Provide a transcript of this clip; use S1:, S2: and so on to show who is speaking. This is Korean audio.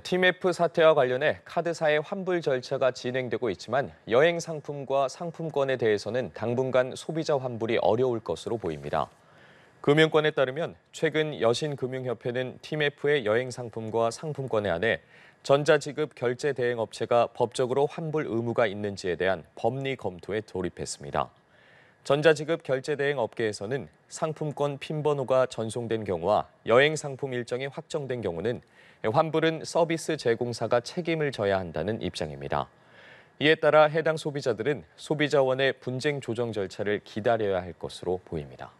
S1: TMF 네, 사태와 관련해 카드사의 환불 절차가 진행되고 있지만 여행 상품과 상품권에 대해서는 당분간 소비자 환불이 어려울 것으로 보입니다. 금융권에 따르면 최근 여신금융협회는 TMF의 여행 상품과 상품권에 한해 전자지급 결제 대행 업체가 법적으로 환불 의무가 있는지에 대한 법리 검토에 돌입했습니다. 전자지급 결제대행 업계에서는 상품권 핀번호가 전송된 경우와 여행 상품 일정이 확정된 경우는 환불은 서비스 제공사가 책임을 져야 한다는 입장입니다. 이에 따라 해당 소비자들은 소비자원의 분쟁 조정 절차를 기다려야 할 것으로 보입니다.